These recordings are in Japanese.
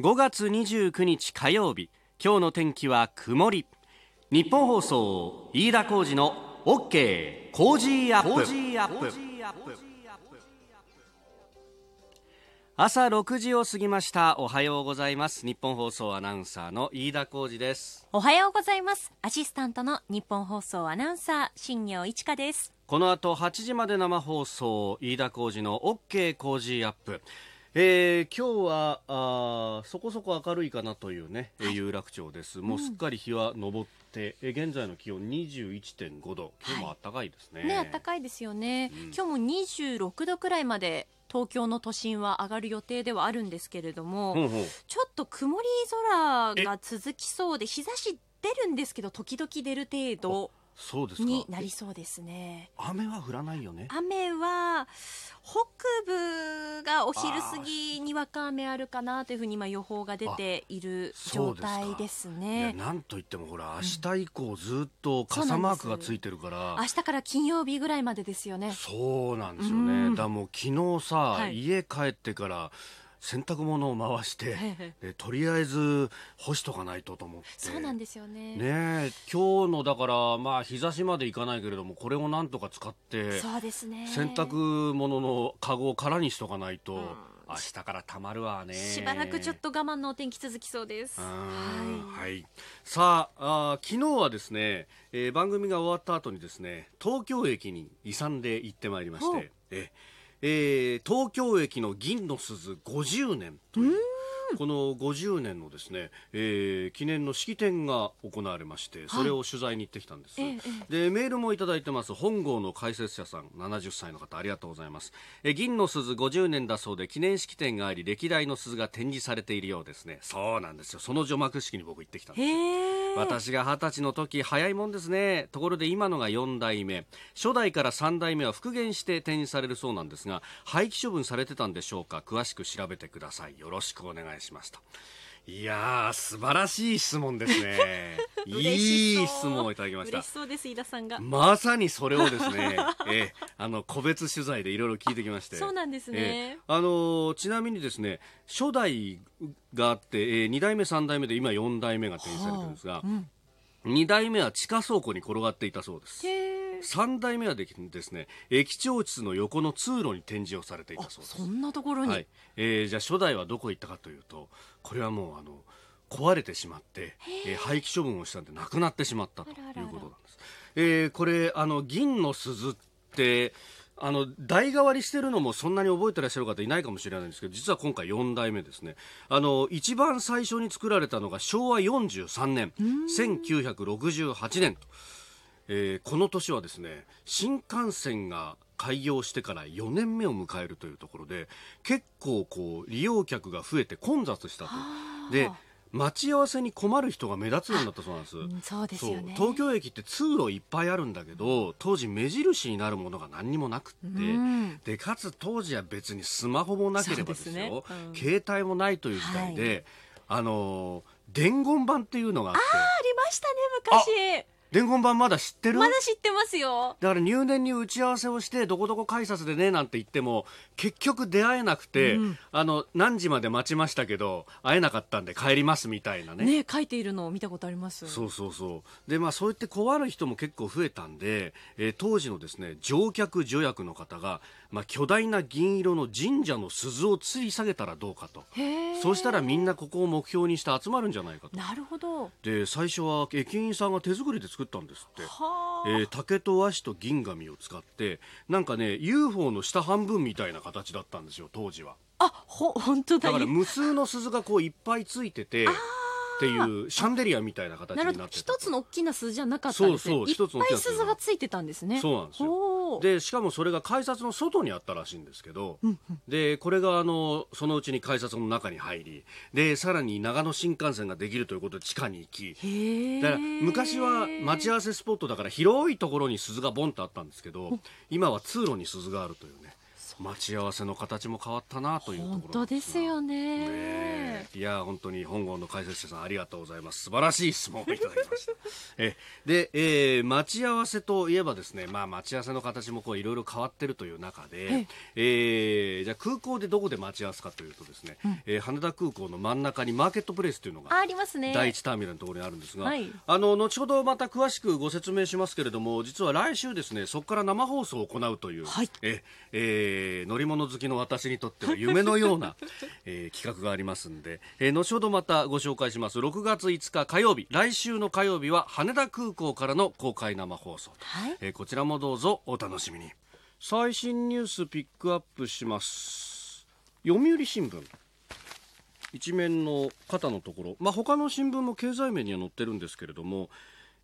5月29日火曜日今日の天気は曇り日本放送飯田浩司の OK 工ーアップ朝6時を過ぎましたおはようございます日本放送アナウンサーの飯田浩司ですおはようございますアシスタントの日本放送アナウンサー新業一華ですこの後8時まで生放送飯田浩司の OK 工事アップえー、今日はあそこそこ明るいかなというね、はい、有楽町です。もうすっかり日は昇って、うん、現在の気温21.5度、今日も暖かいですね。はい、ね暖かいですよね、うん、今日も26度くらいまで東京の都心は上がる予定ではあるんですけれども、ほうほうちょっと曇り空が続きそうで、日差し出るんですけど、時々出る程度。そうですになりそうですね雨は降らないよね雨は北部がお昼過ぎにわか雨あるかなというふうに今予報が出ている状態ですねなんといってもほら明日以降ずっと傘マークがついてるから、うん、明日から金曜日ぐららいまでですよねそうなんですよね、うん、だもう昨日さ、はい、家帰ってから洗濯物を回して、えとりあえず干しとかないとと思ってそうなんですよねね今日のだからまあ日差しまでいかないけれどもこれをなんとか使ってそうですね洗濯物のカゴを空にしとかないと、うん、明日からたまるわねしばらくちょっと我慢のお天気続きそうですはい、はい、さああ昨日はですね、えー、番組が終わった後にですね東京駅に遺産で行ってまいりましてえーえー、東京駅の銀の鈴50年という。この50年のですね、えー、記念の式典が行われまして、それを取材に行ってきたんです。はい、で、メールもいただいてます。本郷の解説者さん、70歳の方、ありがとうございます。え、銀の鈴50年だそうで、記念式典があり、歴代の鈴が展示されているようですね。そうなんですよ。その除幕式に僕行ってきたんです私が二十歳の時早いもんですねところで今のが4代目初代から3代目は復元して展示されるそうなんですが廃棄処分されてたんでしょうか詳しく調べてくださいよろしくお願いしますといや素晴らしい質問ですねいい質問をいただきましたそうです飯田さんがまさにそれをですね、えあの個別取材でいろいろ聞いてきましてそうなんですね、あのちなみにですね初代があって、えー、2代目3代目で今4代目が展示されてるんですが、はあうん2代目は地下倉庫に転がっていたそうです3代目はでですね駅長室の横の通路に展示をされていたそうですそんなところに、はい、えー、じゃあ初代はどこ行ったかというとこれはもうあの壊れてしまって、えー、廃棄処分をしたんでなくなってしまったということなんです。あららえー、これあの銀の鈴ってあの代替わりしてるのもそんなに覚えてらっしゃる方いないかもしれないんですけど実は今回4代目ですねあの一番最初に作られたのが昭和43年1968年と、えー、この年はですね新幹線が開業してから4年目を迎えるというところで結構こう利用客が増えて混雑したと。で待ち合わせに困る人が目立つようになったそうなんです。そうですよね。東京駅って通路いっぱいあるんだけど、当時目印になるものが何にもなくって、うん、で、かつ当時は別にスマホもなければですよ、すねうん、携帯もないという時代で、はい、あの、伝言板っていうのがあって。あ、ありましたね、昔。伝言版まだ知ってるまだ知ってますよだから入念に打ち合わせをしてどこどこ改札でねなんて言っても結局出会えなくて、うん、あの何時まで待ちましたけど会えなかったんで帰りますみたいなねね書いているのを見たことありますそうそうそうでまあそうやって困る人も結構増えたんで、えー、当時のですね乗客助役の方がまあ、巨大な銀色の神社の鈴を吊り下げたらどうかとそうしたらみんなここを目標にして集まるんじゃないかとなるほどで最初は駅員さんが手作りで作ったんですって、えー、竹と和紙と銀紙を使ってなんかね UFO の下半分みたいな形だったんですよ当時はあほ本当だだから無数の鈴がこういっぱいついててっていうシャンデリアみたいな形になって一つの大きな鈴じゃなかったんですそうそう一つの大きな鈴がついてたんですねそうなんですよでしかもそれが改札の外にあったらしいんですけど、でこれがあのそのうちに改札の中に入りでさらに長野新幹線ができるということで地下に行きだから昔は待ち合わせスポットだから広いところに鈴がボンとあったんですけど今は通路に鈴があるというね待ち合わせの形も変わったなというところ本当ですよね、ね、いや本当に本郷の解説者さんありがとうございます素晴らしい質問をいただきました えで、えー、待ち合わせといえばですね、まあ、待ち合わせの形もいろいろ変わってるという中で、ええー、じゃ空港でどこで待ち合わせかというとですね、うん、えー、羽田空港の真ん中にマーケットプレイスというのがありますね第一ターミナルのところにあるんですが、はい、あの後ほどまた詳しくご説明しますけれども実は来週ですねそこから生放送を行うという、はい、ええーえー、乗り物好きの私にとっては夢のような、えー、企画がありますんで、えー、後ほどまたご紹介します6月5日火曜日来週の火曜日は羽田空港からの公開生放送と、はい、えー、こちらもどうぞお楽しみに最新ニュースピックアップします読売新聞一面の肩のところ、まあ、他の新聞も経済面には載ってるんですけれども、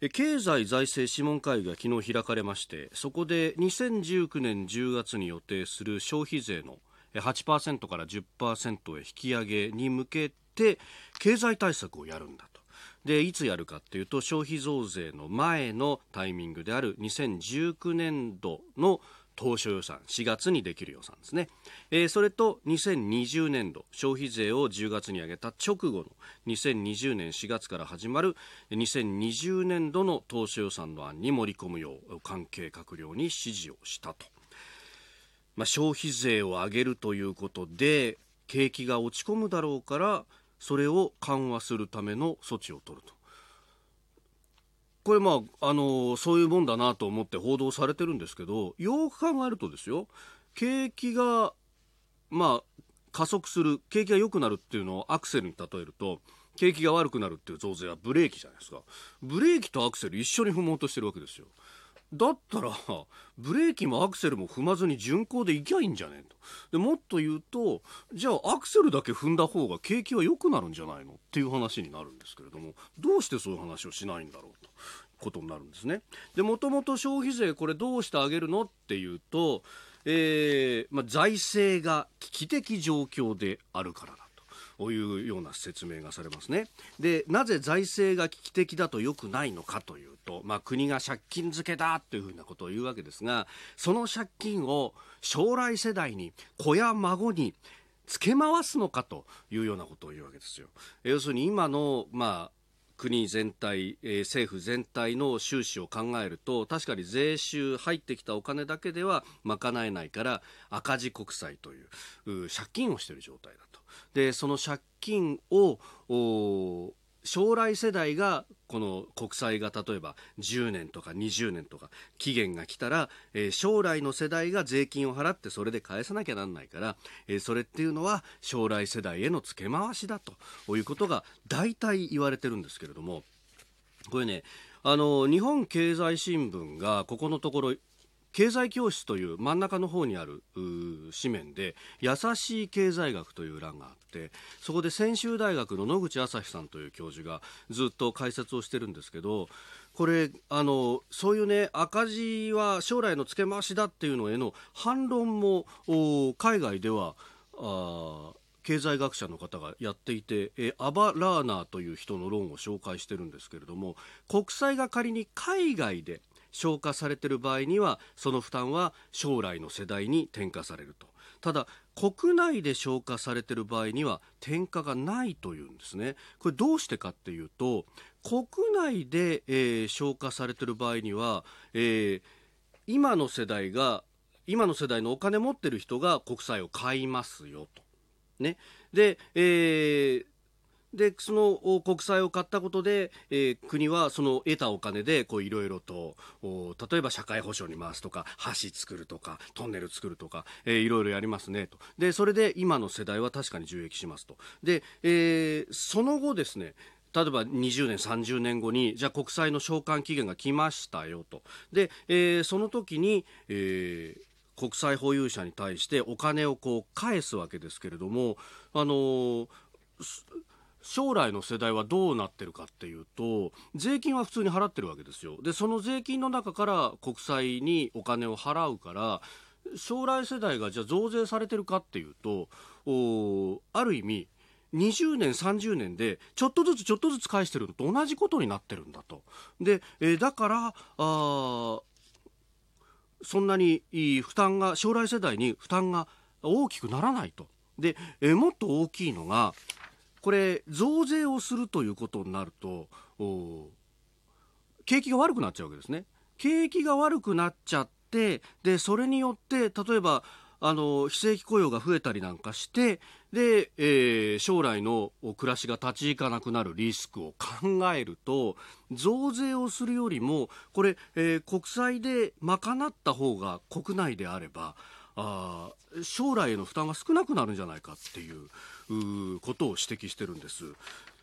経済財政諮問会議が昨日開かれましてそこで2019年10月に予定する消費税の8%から10%へ引き上げに向けて経済対策をやるんだとでいつやるかというと消費増税の前のタイミングである2019年度の当初予算4月にできる予算ですね、えー、それと2020年度消費税を10月に上げた直後の2020年4月から始まる2020年度の当初予算の案に盛り込むよう関係閣僚に指示をしたと、まあ、消費税を上げるということで景気が落ち込むだろうからそれを緩和するための措置を取るとこれまあ、あのそういうもんだなと思って報道されてるんですけど、よく考えるとですよ、景気が、まあ、加速する、景気が良くなるっていうのをアクセルに例えると、景気が悪くなるっていう増税はブレーキじゃないですか。ブレーキとアクセル一緒に踏もうとしてるわけですよ。だったら ブレーキもアクセルも踏まずに巡航で行きゃいいんじゃねえとでもっと言うとじゃあアクセルだけ踏んだ方が景気は良くなるんじゃないのっていう話になるんですけれどもどうしてそういう話をしないんだろうとことになるんですね。で、もともと消費税これどうしてあげるのっていうと、えー、まあ、財政が危機的状況であるからだ。というような説明がされますね。で、なぜ財政が危機的だと良くないのかというと、まあ、国が借金漬けだというふうなことを言うわけですが、その借金を将来世代に、子や孫に、付け回すのかというようなことを言うわけですよ。要するに今の、まあ、国全体、えー、政府全体の収支を考えると確かに税収入ってきたお金だけでは賄えないから赤字国債という借金をしている状態だでその借金を将来世代がこの国債が例えば10年とか20年とか期限が来たら、えー、将来の世代が税金を払ってそれで返さなきゃなんないから、えー、それっていうのは将来世代への付け回しだということが大体言われてるんですけれどもこれねあの日本経済新聞がここのところ経済教室という真ん中の方にある紙面で「優しい経済学」という欄があってそこで専修大学の野口朝日さんという教授がずっと解説をしてるんですけどこれあのそういうね赤字は将来の付け回しだっていうのへの反論も海外ではあ経済学者の方がやっていて、えアバ・ラーナーという人の論を紹介してるんですけれども国債が仮に海外で消化されている場合にはその負担は将来の世代に転嫁されるとただ国内で消化されている場合には転嫁がないというんですねこれどうしてかっていうと国内で、えー、消化されている場合には、えー、今の世代が今の世代のお金持ってる人が国債を買いますよと。ね、で、えー、でその国債を買ったことで、えー、国はその得たお金でいろいろと例えば社会保障に回すとか橋作るとかトンネル作るとかいろいろやりますねとでそれで今の世代は確かに受益しますとで、えー、その後ですね例えば20年、30年後にじゃあ国債の償還期限が来ましたよとで、えー、その時に、えー、国債保有者に対してお金をこう返すわけですけれども、あのー将来の世代はどうなってるかっていうと税金は普通に払ってるわけですよでその税金の中から国債にお金を払うから将来世代がじゃあ増税されてるかっていうとおある意味20年、30年でちょっとずつちょっとずつ返してるのと同じことになってるんだと。で、えー、だからあそんなに負担が将来世代に負担が大きくならないと。で、えー、もっと大きいのがこれ増税をするということになると景気が悪くなっちゃうわけですね。景気が悪くなっちゃってでそれによって例えばあの非正規雇用が増えたりなんかしてで、えー、将来の暮らしが立ち行かなくなるリスクを考えると増税をするよりもこれ、えー、国債で賄った方が国内であればあ将来への負担が少なくなるんじゃないかっていうことを指摘してるんです。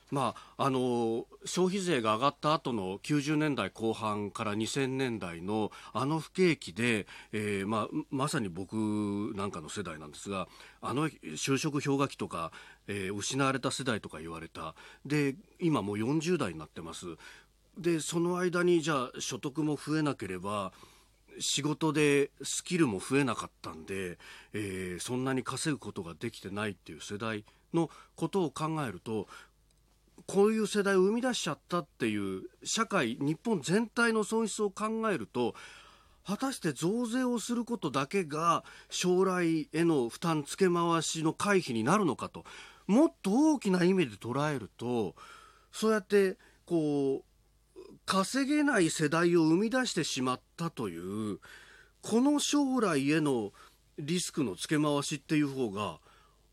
まあ、あの消費税が上がった後の90年代後半から2000年代のあの不景気で、えーまあ、まさに僕なんかの世代なんですがあの就職氷河期とか、えー、失われた世代とか言われたで今もう40代になってますでその間にじゃあ所得も増えなければ仕事でスキルも増えなかったんで、えー、そんなに稼ぐことができてないっていう世代のことを考えるとこういう世代を生み出しちゃったっていう社会日本全体の損失を考えると果たして増税をすることだけが将来への負担付け回しの回避になるのかともっと大きな意味で捉えるとそうやってこう稼げない世代を生み出してしまったという、この将来へのリスクの付け回しっていう方が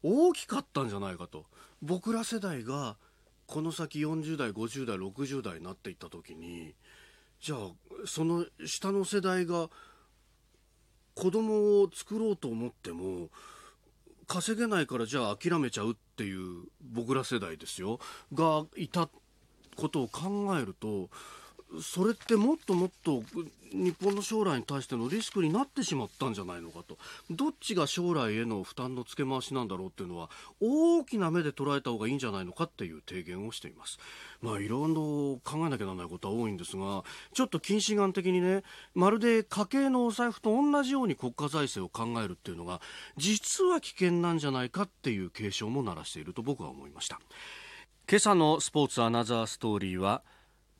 大きかったんじゃないかと。僕ら世代がこの先40代、50代、60代になっていった時に、じゃあ、その下の世代が子供を作ろうと思っても、稼げないからじゃあ諦めちゃうっていう僕ら世代ですよ、がいたことを考えると、それってもっともっと日本の将来に対してのリスクになってしまったんじゃないのかとどっちが将来への負担の付け回しなんだろうっていうのは大きな目で捉えた方がいいんじゃないのかっていう提言をしていますまあいろいろ考えなきゃならないことは多いんですがちょっと近視眼的にねまるで家計のお財布と同じように国家財政を考えるっていうのが実は危険なんじゃないかっていう警鐘も鳴らしていると僕は思いました今朝のスポーツアナザーストーリーは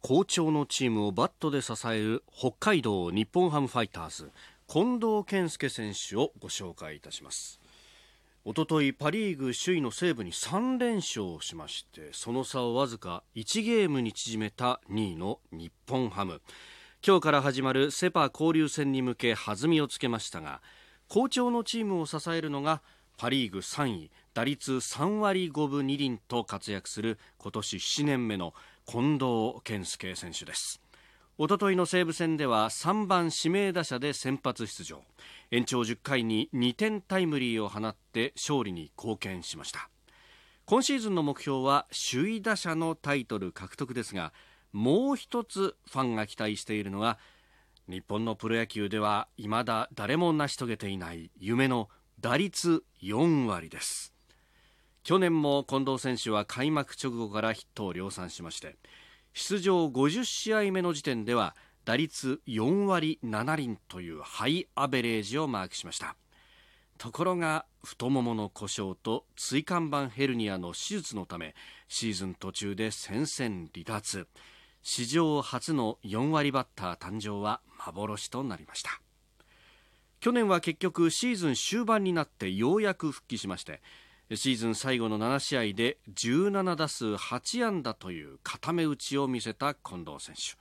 好調のチームをバットで支える北海道日本ハムファイターズ近藤健介選手をご紹介いたしますおとといパ・リーグ首位の西武に3連勝しましてその差をわずか1ゲームに縮めた2位の日本ハム今日から始まるセ・パ交流戦に向け弾みをつけましたが好調のチームを支えるのがパ・リーグ3位打率3割5分2厘と活躍する今年7年目の近藤健介選手ですおとといの西武戦では3番指名打者で先発出場延長10回に2点タイムリーを放って勝利に貢献しました今シーズンの目標は首位打者のタイトル獲得ですがもう一つファンが期待しているのは日本のプロ野球ではいまだ誰も成し遂げていない夢の打率4割です去年も近藤選手は開幕直後からヒットを量産しまして出場50試合目の時点では打率4割7厘というハイアベレージをマークしましたところが太ももの故障と椎間板ヘルニアの手術のためシーズン途中で戦線離脱史上初の4割バッター誕生は幻となりました去年は結局シーズン終盤になってようやく復帰しましてシーズン最後の7試合で17打数8安打という固め打ちを見せた近藤選手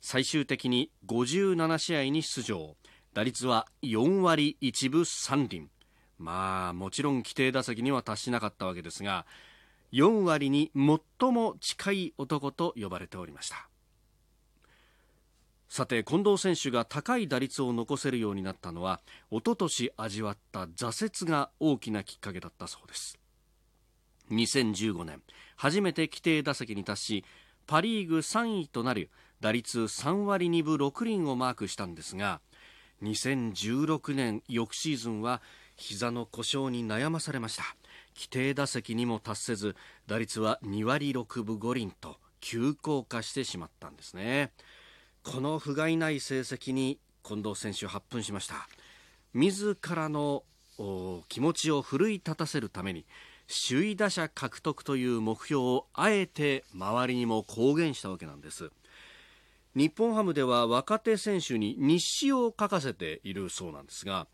最終的に57試合に出場打率は4割1分3厘まあもちろん規定打席には達しなかったわけですが4割に最も近い男と呼ばれておりましたさて近藤選手が高い打率を残せるようになったのは一昨年味わった挫折が大きなきっかけだったそうです2015年初めて規定打席に達しパ・リーグ3位となる打率3割2分6厘をマークしたんですが2016年翌シーズンは膝の故障に悩まされました規定打席にも達せず打率は2割6分5厘と急降下してしまったんですねこの不甲斐ない成績に近藤選手発奮しました自らの気持ちを奮い立たせるために首位打者獲得という目標をあえて周りにも公言したわけなんです日本ハムでは若手選手に日誌を書かせているそうなんですが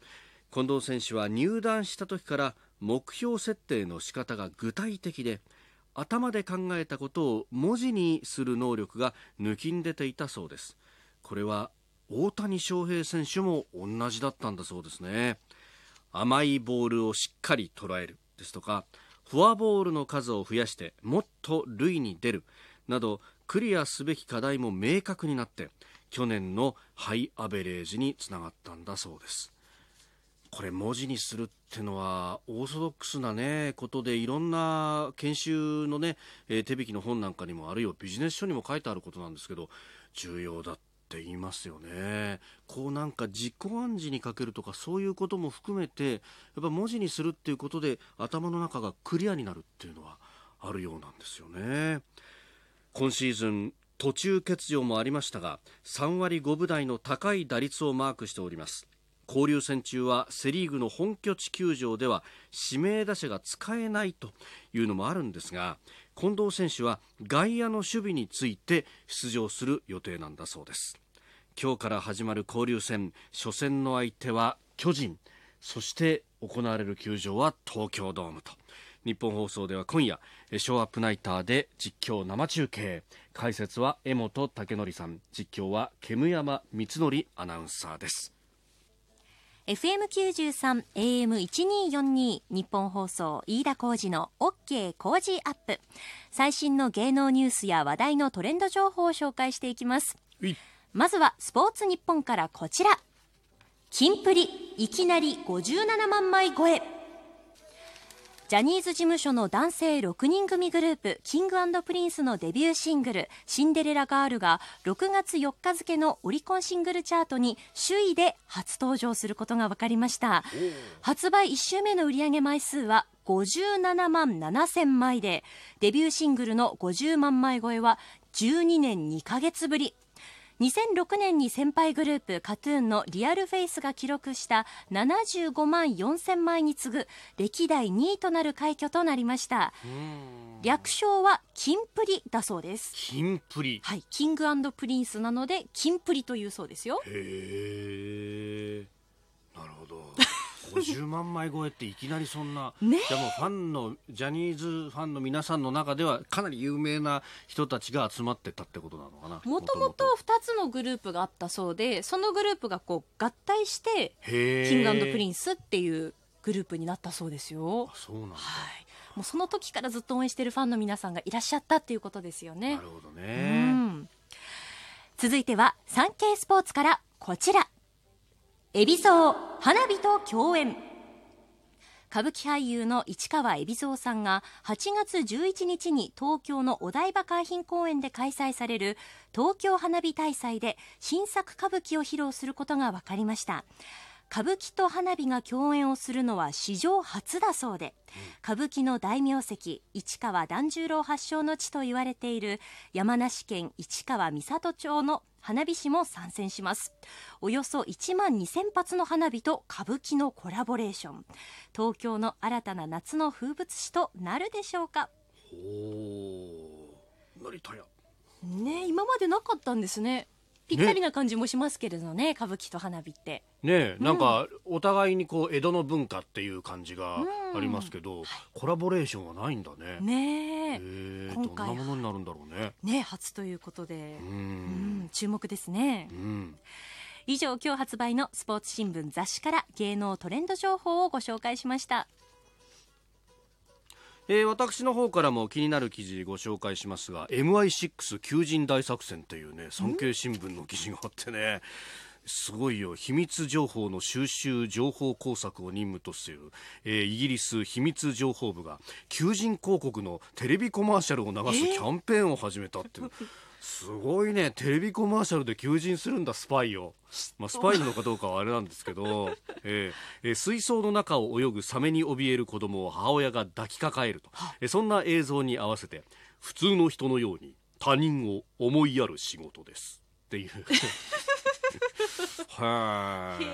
近藤選手は入団した時から目標設定の仕方が具体的で頭で考えたことを文字にする能力が抜きん出ていたそうですこれは大谷翔平選手も同じだったんだそうですね甘いボールをしっかり捉えるですとかフォアボールの数を増やしてもっと塁に出るなどクリアすべき課題も明確になって去年のハイアベレージにつながったんだそうですこれ文字にするってのはオーソドックスなねことでいろんな研修のね、え手引きの本なんかにもあるいはビジネス書にも書いてあることなんですけど重要だっって言いますよね。こうなんか自己暗示にかけるとかそういうことも含めて、やっぱ文字にするっていうことで頭の中がクリアになるっていうのはあるようなんですよね。今シーズン途中欠場もありましたが、3割5分台の高い打率をマークしております。交流戦中はセ・リーグの本拠地球場では指名打者が使えないというのもあるんですが近藤選手は外野の守備について出場する予定なんだそうです今日から始まる交流戦初戦の相手は巨人そして行われる球場は東京ドームと日本放送では今夜ショーアップナイターで実況生中継解説は江本武則さん実況は煙山光則アナウンサーです FM93、AM1242、日本放送、飯田浩二の OK 工事アップ。最新の芸能ニュースや話題のトレンド情報を紹介していきます。まずは、スポーツ日本からこちら。キンプリ、いきなり57万枚超え。ジャニーズ事務所の男性6人組グループ、キングプリンスのデビューシングル、シンデレラガールが6月4日付のオリコンシングルチャートに首位で初登場することが分かりました。発売1週目の売上枚数は57万7000枚で、デビューシングルの50万枚超えは12年2ヶ月ぶり。2006年に先輩グループ KAT−TUN のリアルフェイスが記録した75万4000枚に次ぐ歴代2位となる快挙となりました略称はキンプリだそうですキンプリはいキングプリンスなのでキンプリというそうですよへえなるほど50万枚超えっていきなりそんな、ね、でもファンのジャニーズファンの皆さんの中ではかなり有名な人たちが集まってたってことなのかなもともと2つのグループがあったそうでそのグループがこう合体してキングプリンスっていうグループになったそうですよ。そうなんだ、はいもうその時からずっと応援しているファンの皆さんがいらっしゃったっていうことですよね。なるほどね、うん、続いてはサンケイスポーツからこちら。海老蔵花火と共演歌舞伎俳優の市川海老蔵さんが8月11日に東京のお台場海浜公園で開催される東京花火大祭で新作歌舞伎を披露することが分かりました歌舞伎と花火が共演をするのは史上初だそうで、歌舞伎の大名跡市川團十郎発祥の地と言われている山梨県市川三郷町の花火師も参戦しますおよそ1万2000発の花火と歌舞伎のコラボレーション東京の新たな夏の風物詩となるでしょうかお成田屋ね今までなかったんですねぴったりな感じもしますけれどね、ね、歌舞伎と花火ってね、うん、なんかお互いにこう江戸の文化っていう感じがありますけど、うん、コラボレーションはないんだねねえ今回どんなものになるんだろうねね初ということでうん注目ですね、うん、以上今日発売のスポーツ新聞雑誌から芸能トレンド情報をご紹介しましたえー、私の方からも気になる記事ご紹介しますが MI6 求人大作戦というね産経新聞の記事があってねすごいよ秘密情報の収集情報工作を任務としている、えー、イギリス秘密情報部が求人広告のテレビコマーシャルを流すキャンペーンを始めたっていう。えーすごいねテレビコマーシャルで求人するんだスパイを、まあ、スパイなのかどうかはあれなんですけど、えー、えー、水槽の中を泳ぐサメに怯える子供を母親が抱きかかえると、えー、そんな映像に合わせて普通の人のように他人を思いやる仕事ですっていう はい。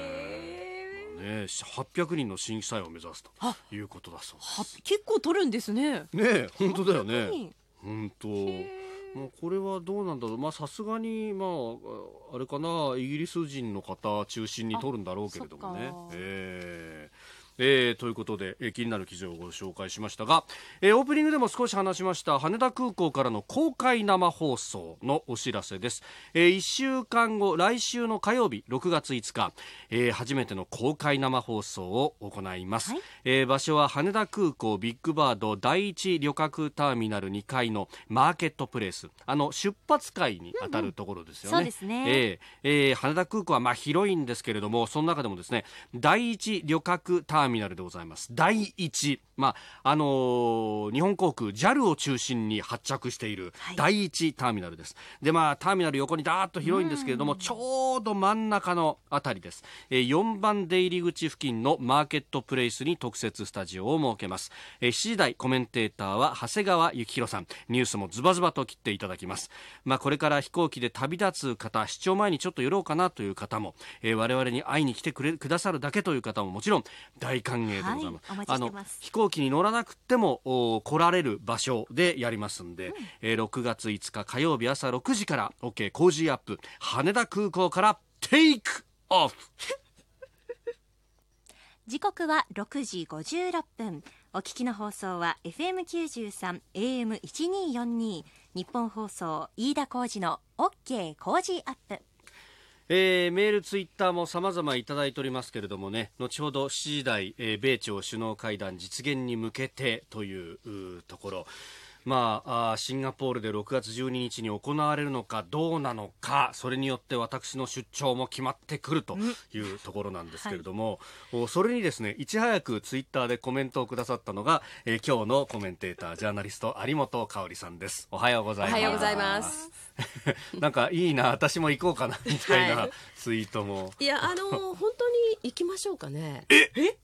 ね、800人の新規採を目指すということだそうです。結構取るんですね。ね、本当だよね。本当。まあ、これはどうなんだろう、まあ、さすがに、まあ、あれかな、イギリス人の方中心に取るんだろうけれどもね、ええー、ということで、えー、気になる記事をご紹介しましたが、えー、オープニングでも少し話しました羽田空港からの公開生放送のお知らせです、えー、1週間後来週の火曜日6月5日、えー、初めての公開生放送を行います、はい、えー、場所は羽田空港ビッグバード第一旅客ターミナル2階のマーケットプレイスあの出発会にあたるところですよね、うんうん、そうですね、えーえー、羽田空港はまあ広いんですけれどもその中でもですね第一旅客ターミナルターミナルでございます。第1まああのー、日本航空 JAL を中心に発着している第1ターミナルです、はい、でまあターミナル横にだーっと広いんですけれどもちょうど真ん中のあたりです、えー、4番出入り口付近のマーケットプレイスに特設スタジオを設けます、えー、7時台コメンテーターは長谷川幸宏さんニュースもズバズバと切っていただきますまあこれから飛行機で旅立つ方視聴前にちょっと寄ろうかなという方も、えー、我々に会いに来てくれくださるだけという方ももちろん大歓迎でございます、あの飛行行機に乗らなくても来られる場所でやりますんで、うん、えー、6月5日火曜日朝6時から OK 工事アップ羽田空港からテイクオフ 時刻は6時56分お聞きの放送は FM93 AM1242 日本放送飯田浩二の OK 工事アップえー、メール、ツイッターも様々いただいておりますけれどもね、後ほど7時台、えー、米朝首脳会談実現に向けてというところ、まあ、あシンガポールで6月12日に行われるのかどうなのかそれによって私の出張も決まってくるというところなんですけれども、はい、それにですねいち早くツイッターでコメントをくださったのが、えー、今日のコメンテータージャーナリスト有本香里さんですおはようございますおはようございます なんかいいな私も行こうかなみたいなツイートも、はい、いやあのー、本当に行きましょうかねええ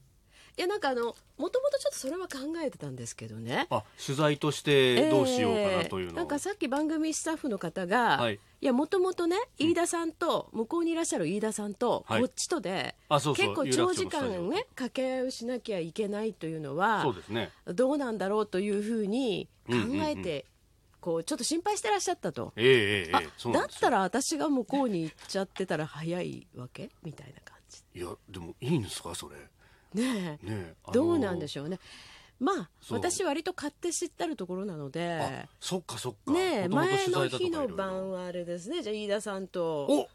いやなんかあのもともとちょっとそれは考えてたんですけどねあ取材としてどうしようかなというの、えー、なんかさっき番組スタッフの方が、はい、いやもともとね飯田さんと、向こうにいらっしゃる飯田さんと、こっちとで、はい、結構長時間ね掛け合いをしなきゃいけないというのはそうです、ね、どうなんだろうというふうに考えて、うんうんうんこうちょっと心配してらっしゃったと、えーえー、えだったら私が向こうに行っちゃってたら早いわけみたいな感じいやでもいいんですかそれねえ、ねどうなんでしょうねまあ私割と買って知ったるところなのでそっかそっかね前の日の晩はあれですねじゃあ飯田さんとお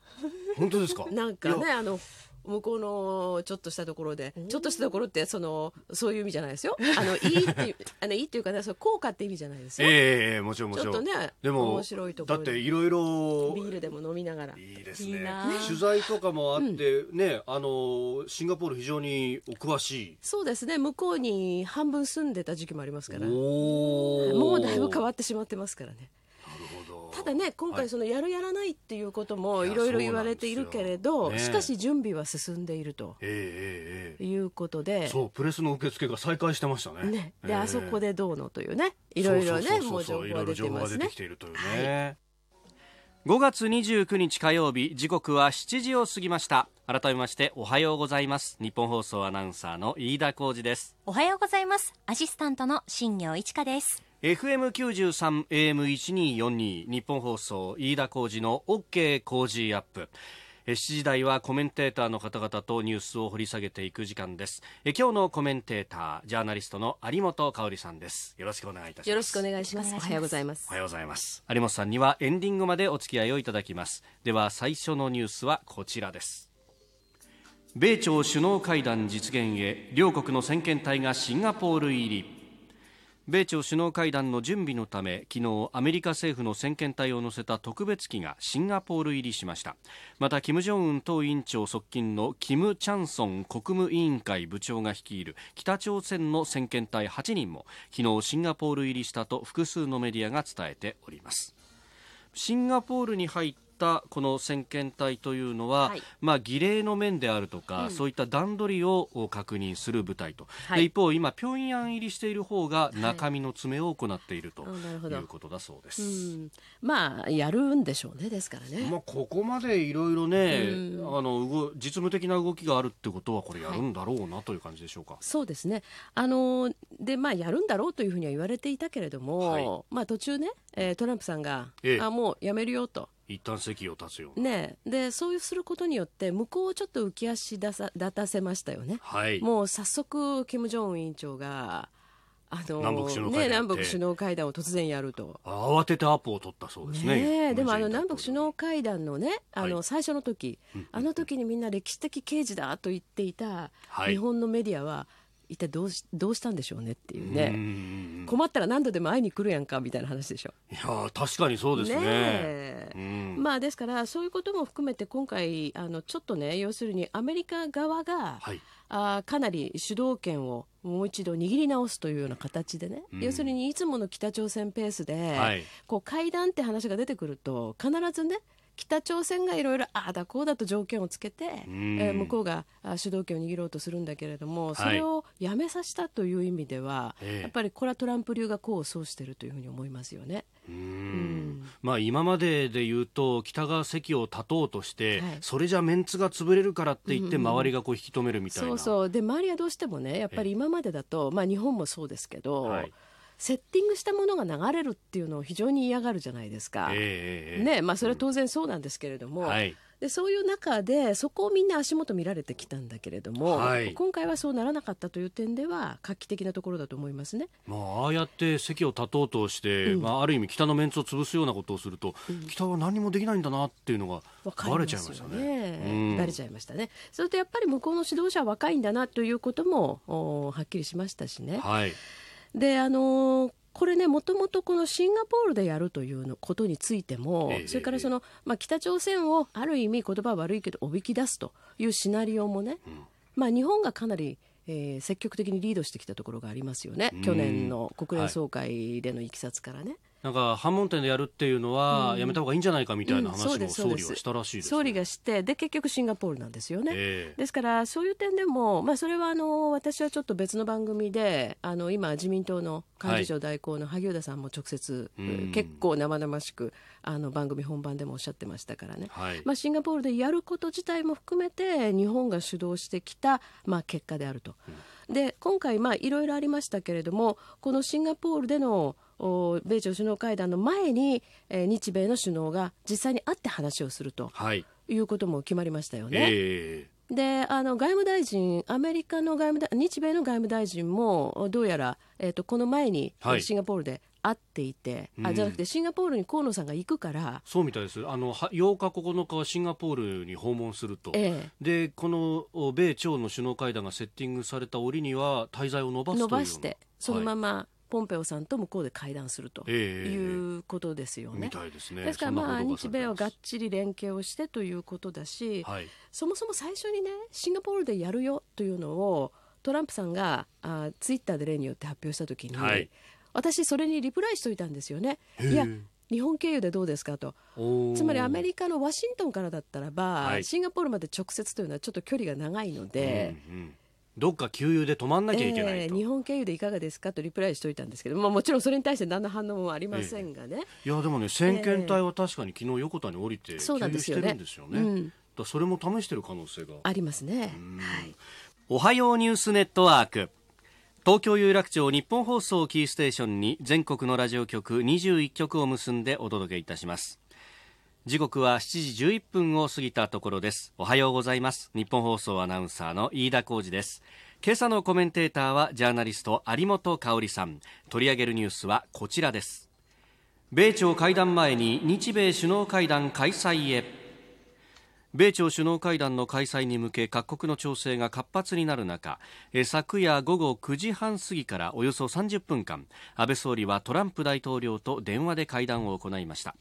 本当ですか なんかねあの向こうのちょっとしたところでちょっとしたところってそのそういう意味じゃないですよ あのいいっていうあのいいっていうかねそ効果って意味じゃないですよえええもちろんもちろんちょっとねでも面白いところだっていろいろビールでも飲みながらいいですね取材とかもあって、うん、ねあのシンガポール非常にお詳しいそうですね向こうに半分住んでた時期もありますからもうだいぶ変わってしまってますからねただね今回そのやるやらないっていうこともいろいろ言われているけれど、ね、しかし準備は進んでいると、えーえー、いうことでそうプレスの受付が再開してましたね。ねで、えー、あそこでどうのというねいろいろねもう情報が出てますね。いろいろね5月29日火曜日時刻は7時を過ぎました改めましておはようございます日本放送アナウンサーの飯田浩二ですおはようございますアシスタントの新業一華です FM93AM1242 日本放送飯田浩司の OK 工事アップ7時台はコメンテーターの方々とニュースを掘り下げていく時間ですえ今日のコメンテータージャーナリストの有本香さんですよろしくお願いいたしますよろしくお願いしますおはようございますおはようございます有本さんにはエンディングまでお付き合いをいただきますでは最初のニュースはこちらです米朝首脳会談実現へ両国の先遣隊がシンガポール入り米朝首脳会談の準備のため昨日アメリカ政府の先遣隊を乗せた特別機がシンガポール入りしましたまた金正恩党委員長側近のキム・チャンソン国務委員会部長が率いる北朝鮮の先遣隊8人も昨日シンガポール入りしたと複数のメディアが伝えておりますシンガポールに入っったこの先遣隊というのは、はい、まあ、儀礼の面であるとか、うん、そういった段取りを確認する部隊と、はい、一方、今、平壌入りしている方が中身の詰めを行っているということだそうです。まあ、やるんでしょうね、ですからね。まあ、ここまでいろいろね、あの実務的な動きがあるってことは、これ、やるんだろうなという感じでしょうか。そうですねあので、まあ、やるんだろうというふうには言われていたけれども、まあ、途中ね、えー、トランプさんが、ええ、あもうやめるよと一旦席を立つようなねでそうすることによって向こうをちょっと浮き足出さ立たせましたよね、はい、もう早速金正恩委員長があの南ね、南北首脳会談を突然やると慌ててアポを取ったそうですねねでもあの南北首脳会談のねあの、最初の時、あの時にみんな歴史的刑事だと言っていた日本のメディアは、はい一体どうしどうしたんでしょうねっていうね困ったら何度でも会いに来るやんかみたいな話でしょいや確かにそうですね、うん、まあですからそういうことも含めて今回あのちょっとね要するにアメリカ側が、はい、あかなり主導権をもう一度握り直すというような形でね、うん、要するにいつもの北朝鮮ペースで、はい、こう会談って話が出てくると必ずね北朝鮮がいろいろああだこうだと条件をつけて、え向こうが主導権を握ろうとするんだけれどもそれをやめさせたという意味では、はい、やっぱりこれはトランプ流が功を奏しているというふうに思いますよね。うん、まあ、今までで言うと北が席を立とうとして、それじゃメンツが潰れるからって言って周りがこう引き止めるみたいな、うん、そうそうで周りはどうしてもねやっぱり今までだと、まあ、日本もそうですけど、はいセッティングしたものが流れるっていうのを非常に嫌がるじゃないですか。えー、ねまあ、それは当然そうなんですけれども、うんはい、でそういう中でそこをみんな足元見られてきたんだけれども、はい、今回はそうならなかったという点では画期的なところだと思いますね、まあ、ああやって席を立とうとして、うん、まあ、ある意味北のメンツを潰すようなことをすると、うん、北は何もできないんだなっていうのがバレちゃいましたね。バレちゃいましたねそれとやっぱり向こうの指導者は若いんだなということもはっきりしましたしね。はいであのこれねもともとこのシンガポールでやるというのことについても、それからその、まあ、北朝鮮をある意味言葉悪いけどおびき出すというシナリオもね、うん、まあ、日本がかなりえー、積極的にリードしてきたところがありますよね、去年の国連総会でのいきさつからね。はいなんか反問店でやるっていうのはやめたほうがいいんじゃないかみたいな話も総理はしたらしいです、総理がしてで結局シンガポールなんですよね、えー、ですからそういう点でも、まあ、それはあの私はちょっと別の番組であの今自民党の幹事長代行の萩生田さんも直接、はい、結構生々しくあの番組本番でもおっしゃってましたからね、はい、まあ、シンガポールでやること自体も含めて日本が主導してきた、まあ、結果であると。うん、で今回いろいろありましたけれどもこのシンガポールでの米朝首脳会談の前に、えー、日米の首脳が実際に会って話をすると、はい、いうことも決まりましたよね。えー、であの外務大臣、アメリカの外務大日米の外務大臣もどうやら、えーと、この前に、はい、シンガポールで会っていて、あじゃなくてシンガポールに河野さんが行くからそうみたいですあの8日、9日はシンガポールに訪問すると、えでこの米朝の首脳会談がセッティングされた折には滞在を延ばすという伸ばしてそのまま、はいポンペオさんと向こうで会談するということですよね。えー、ですねですからまあ日米はがっちり連携をしてということだし、はい、そもそも最初にねシンガポールでやるよというのをトランプさんがあツイッターで例によって発表した時に、はい、私それにリプライしといたんですよね。いや日本経由でどうですかとつまりアメリカのワシントンからだったらば、はい、シンガポールまで直接というのはちょっと距離が長いので。うんうんどっか給油で止まんなきゃいけない、えー、日本経由でいかがですかとリプライしておいたんですけど、まあ、もちろんそれに対して何の反応もありませんがね、えー、いやでもね先遣隊は確かに昨日横田に降りて給油してるんですよね、ねうん、だそれも試してる可能性がありますね、はい、おはようニュースネットワーク東京有楽町日本放送キーステーションに全国のラジオ局21局を結んでお届けいたします時刻は7時11分を過ぎたところですおはようございます日本放送アナウンサーの飯田浩二です今朝のコメンテーターはジャーナリスト有本香里さん取り上げるニュースはこちらです米朝会談前に日米首脳会談開催へ米朝首脳会談の開催に向け各国の調整が活発になる中昨夜午後9時半過ぎからおよそ30分間安倍総理はトランプ大統領と電話で会談を行いました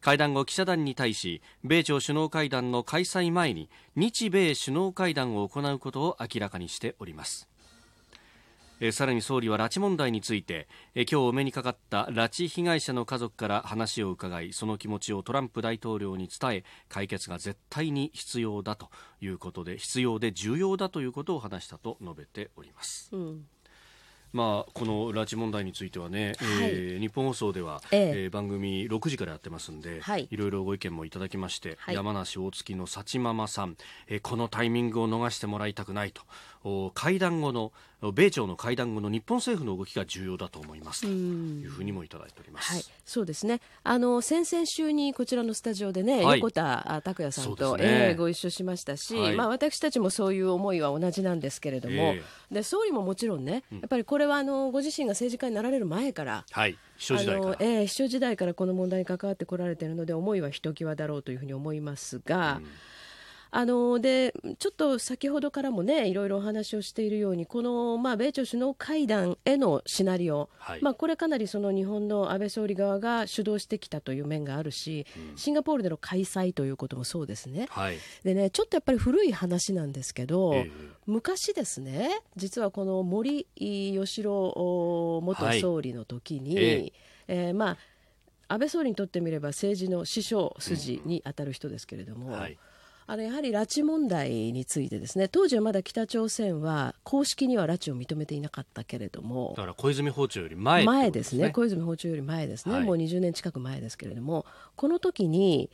会談後記者団に対し米朝首脳会談の開催前に日米首脳会談を行うことを明らかにしておりますさらに総理は拉致問題について今日お目にかかった拉致被害者の家族から話を伺いその気持ちをトランプ大統領に伝え解決が絶対に必要だということで必要で重要だということを話したと述べております、うんまあ、この拉致問題についてはね、はい、えー、日本放送では、えええー、番組6時からやってますんで、はい、いろいろご意見もいただきまして、はい、山梨大月の幸ママさん、えー、このタイミングを逃してもらいたくないとお会談後の米朝の会談後の日本政府の動きが重要だと思いますというふうにもいただいております、はい、そうですねあの先々週にこちらのスタジオでね、はい、横田拓也さんと、ねえー、ご一緒しましたし、はい、まあ、私たちもそういう思いは同じなんですけれども、えー、で総理ももちろんねやっぱりこれれはあのご自身が政治家になられる前から、はい、秘書時代から、えー、秘書時代からこの問題に関わってこられているので思いはひときわだろうというふうに思いますが、うんあのでちょっと先ほどからもねいろいろお話をしているようにこの、まあ、米朝首脳会談へのシナリオ、はい、まあ、これかなりその日本の安倍総理側が主導してきたという面があるし、うん、シンガポールでの開催ということもそうですね、はい、でねちょっとやっぱり古い話なんですけど、えー、昔ですね実はこの森喜朗元総理の時に、はい、えー、えー、まあ安倍総理にとってみれば政治の師匠筋に当たる人ですけれども、うんはいあのやはり拉致問題についてですね当時はまだ北朝鮮は公式には拉致を認めていなかったけれどもだから小泉訪朝より前、ね、前ですね小泉訪中より前ですね、はい、もう20年近く前ですけれどもこの時に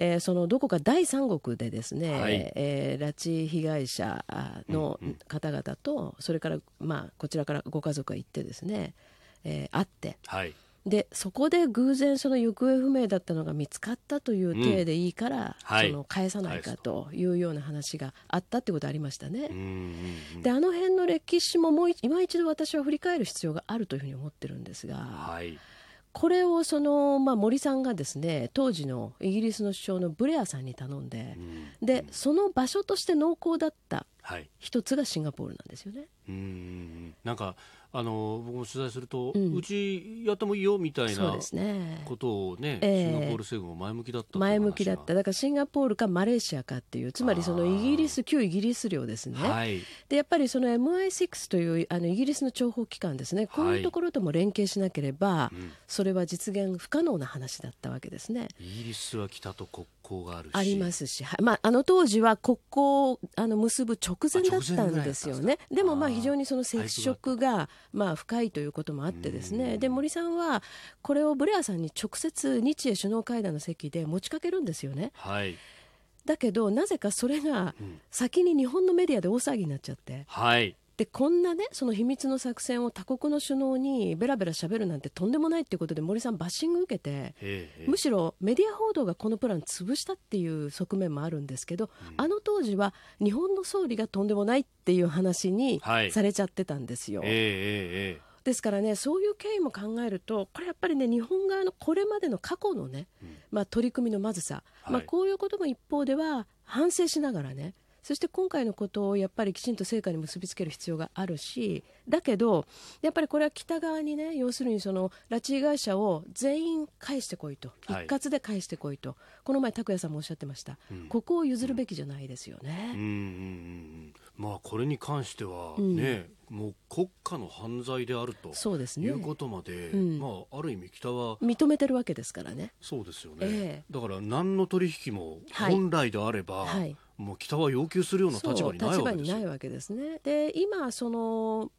えー、そのどこか第三国でですね、はい、えー、拉致被害者の方々と、うんうん、それから、まあ、こちらからご家族が行ってですね、えー、会って、はい、でそこで偶然その行方不明だったのが見つかったという体でいいから、うんはい、その返さないかというような話があったってことありましたね。であの辺の歴史ももう今一度私は振り返る必要があるというふうに思ってるんですが。はいこれをその、まあ、森さんがですね当時のイギリスの首相のブレアさんに頼んで、ん、でその場所として濃厚だった一つがシンガポールなんですよね。うんなんかあの僕も取材すると、うん、うちやってもいいよみたいなことをね、ねシンガポール政府も前向きだった前向きだっただからシンガポールかマレーシアかっていうつまりそのイギリス旧イギリス領ですね、はい、でやっぱりその MI6 というあのイギリスの諜報機関ですねこういうところとも連携しなければ、はいそれは実現不可能な話だったわけですねイギリスは北と国交があるありますし、まあ、あの当時は国交あの結ぶ直前だったんですよねでもまあ非常にその接触がまあ深いということもあってですねで森さんはこれをブレアさんに直接日英首脳会談の席で持ちかけるんですよね。はいだけどなぜかそれが先に日本のメディアで大騒ぎになっちゃって、はい、でこんなねその秘密の作戦を他国の首脳にべらべらしゃべるなんてとんでもないっていうことで森さんバッシング受けてむしろメディア報道がこのプラン潰したっていう側面もあるんですけど、うん、あの当時は日本の総理がとんでもないっていう話にされちゃってたんですよ。はい、ですからねそういう経緯も考えるとこれやっぱりね日本側のこれまでの過去のね、うん、まあ、取り組みのまずさ、はい、まあ、こういうことも一方では反省しながらねそして今回のことをやっぱりきちんと成果に結びつける必要があるしだけどやっぱりこれは北側にね要するにその拉致被害者を全員返してこいと、はい、一括で返してこいとこの前、拓也さんもおっしゃってました、うん、ここを譲るべきじゃないですよね。まあ、これに関してはね、うん、もう国家の犯罪であるとそうです、ね、いうことまで、うん、まあ、ある意味、北は認めてるわけですからね。そうですよね、えー、だから何の取引も本来であれば、はい、はいもう北は要求するような立場にないわけですよ。けですね。で今その